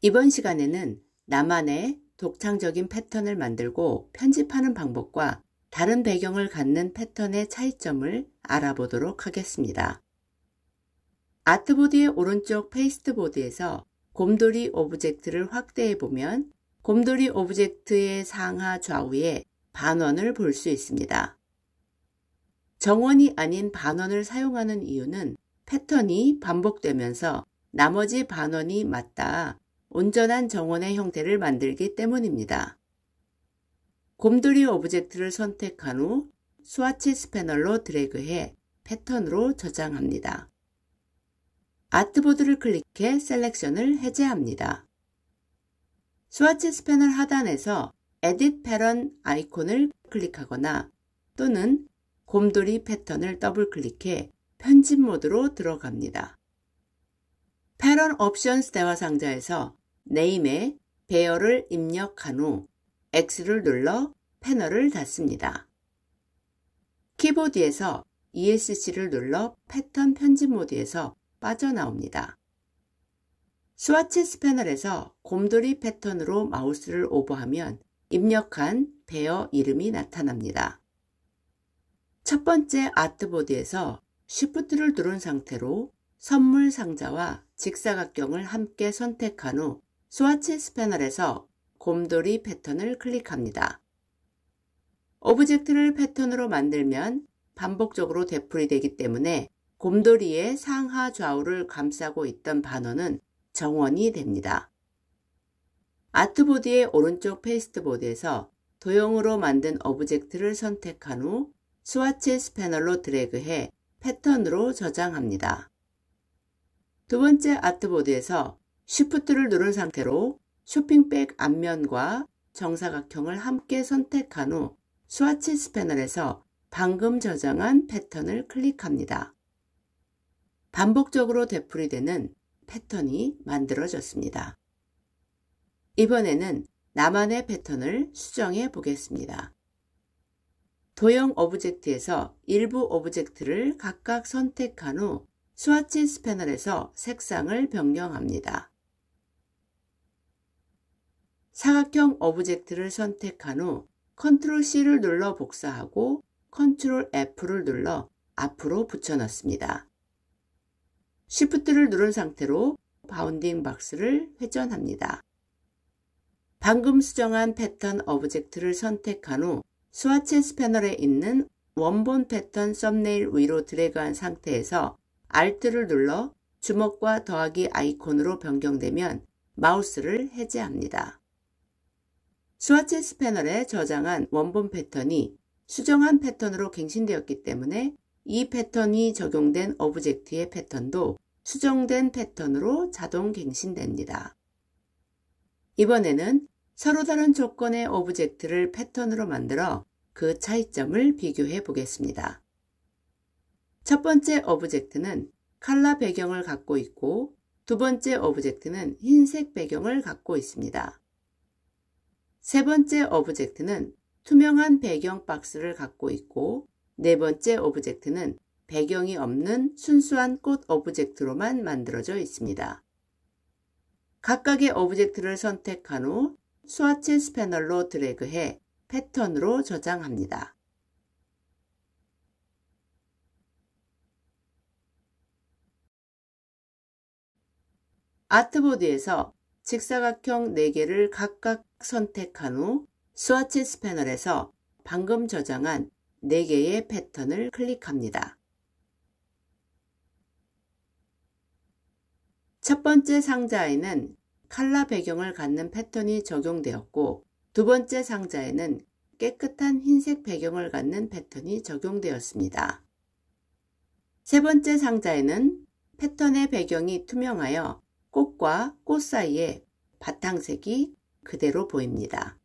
이번 시간에는 나만의 독창적인 패턴을 만들고 편집하는 방법과 다른 배경을 갖는 패턴의 차이점을 알아보도록 하겠습니다. 아트보드의 오른쪽 페이스트보드에서 곰돌이 오브젝트를 확대해 보면 곰돌이 오브젝트의 상하 좌우에 반원을 볼 수 있습니다. 정원이 아닌 반원을 사용하는 이유는 패턴이 반복되면서 나머지 반원이 맞다 온전한 정원의 형태를 만들기 때문입니다. 곰돌이 오브젝트를 선택한 후 스와치 스패널로 드래그해 패턴으로 저장합니다. 아트보드를 클릭해 셀렉션을 해제합니다. 스와치 스패널 하단에서 Edit Pattern 아이콘을 클릭하거나 또는 곰돌이 패턴을 더블클릭해 편집 모드로 들어갑니다. 패턴 옵션스 대화 상자에서 네임에 배열을 입력한 후 X를 눌러 패널을 닫습니다. 키보드에서 ESC를 눌러 패턴 편집 모드에서 빠져나옵니다. 스와치스 패널에서 곰돌이 패턴으로 마우스를 오버하면 입력한 배어 이름이 나타납니다. 첫 번째 아트보드에서 Shift를 누른 상태로 선물 상자와 직사각형을 함께 선택한 후 스와치 패널에서 곰돌이 패턴을 클릭합니다. 오브젝트를 패턴으로 만들면 반복적으로 되풀이되기 때문에 곰돌이의 상하 좌우를 감싸고 있던 반원은 정원이 됩니다. 아트보드의 오른쪽 페이스트보드에서 도형으로 만든 오브젝트를 선택한 후 스와치 패널로 드래그해 패턴으로 저장합니다. 두 번째 아트보드에서 쉬프트를 누른 상태로 쇼핑백 앞면과 정사각형을 함께 선택한 후 스와치 스패널에서 방금 저장한 패턴을 클릭합니다. 반복적으로 되풀이되는 패턴이 만들어졌습니다. 이번에는 나만의 패턴을 수정해 보겠습니다. 도형 오브젝트에서 일부 오브젝트를 각각 선택한 후 스와치 스패널에서 색상을 변경합니다. 사각형 오브젝트를 선택한 후 컨트롤 C를 눌러 복사하고 컨트롤 F를 눌러 앞으로 붙여넣습니다. Shift를 누른 상태로 바운딩 박스를 회전합니다. 방금 수정한 패턴 오브젝트를 선택한 후 스와첸스 패널에 있는 원본 패턴 썸네일 위로 드래그한 상태에서 Alt를 눌러 주먹과 더하기 아이콘으로 변경되면 마우스를 해제합니다. 스와치 스패널에 저장한 원본 패턴이 수정한 패턴으로 갱신되었기 때문에 이 패턴이 적용된 오브젝트의 패턴도 수정된 패턴으로 자동 갱신됩니다. 이번에는 서로 다른 조건의 오브젝트를 패턴으로 만들어 그 차이점을 비교해 보겠습니다. 첫 번째 오브젝트는 칼라 배경을 갖고 있고 두 번째 오브젝트는 흰색 배경을 갖고 있습니다. 세 번째 오브젝트는 투명한 배경 박스를 갖고 있고 네 번째 오브젝트는 배경이 없는 순수한 꽃 오브젝트로만 만들어져 있습니다. 각각의 오브젝트를 선택한 후 스와치 스패널로 드래그해 패턴으로 저장합니다. 아트보드에서 직사각형 4개를 각각 선택한 후 스와치스 패널에서 방금 저장한 4개의 패턴을 클릭합니다. 첫 번째 상자에는 칼라 배경을 갖는 패턴이 적용되었고 두 번째 상자에는 깨끗한 흰색 배경을 갖는 패턴이 적용되었습니다. 세 번째 상자에는 패턴의 배경이 투명하여 꽃과 꽃 사이에 바탕색이 그대로 보입니다.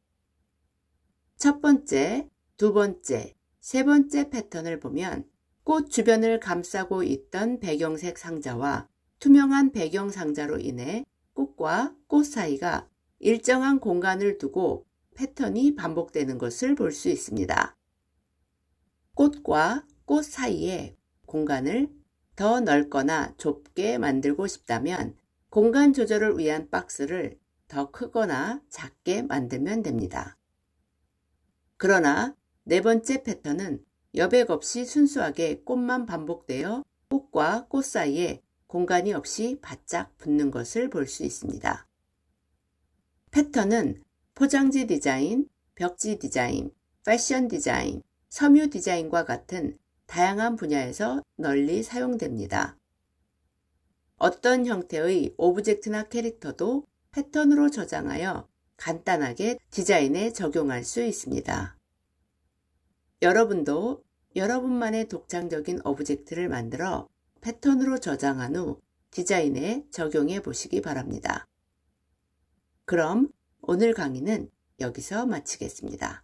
첫 번째, 두 번째, 세 번째 패턴을 보면 꽃 주변을 감싸고 있던 배경색 상자와 투명한 배경 상자로 인해 꽃과 꽃 사이가 일정한 공간을 두고 패턴이 반복되는 것을 볼 수 있습니다. 꽃과 꽃사이의 공간을 더 넓거나 좁게 만들고 싶다면 공간 조절을 위한 박스를 더 크거나 작게 만들면 됩니다. 그러나 네 번째 패턴은 여백 없이 순수하게 꽃만 반복되어 꽃과 꽃 사이에 공간이 없이 바짝 붙는 것을 볼 수 있습니다. 패턴은 포장지 디자인, 벽지 디자인, 패션 디자인, 섬유 디자인과 같은 다양한 분야에서 널리 사용됩니다. 어떤 형태의 오브젝트나 캐릭터도 패턴으로 저장하여 간단하게 디자인에 적용할 수 있습니다. 여러분도 여러분만의 독창적인 오브젝트를 만들어 패턴으로 저장한 후 디자인에 적용해 보시기 바랍니다. 그럼 오늘 강의는 여기서 마치겠습니다.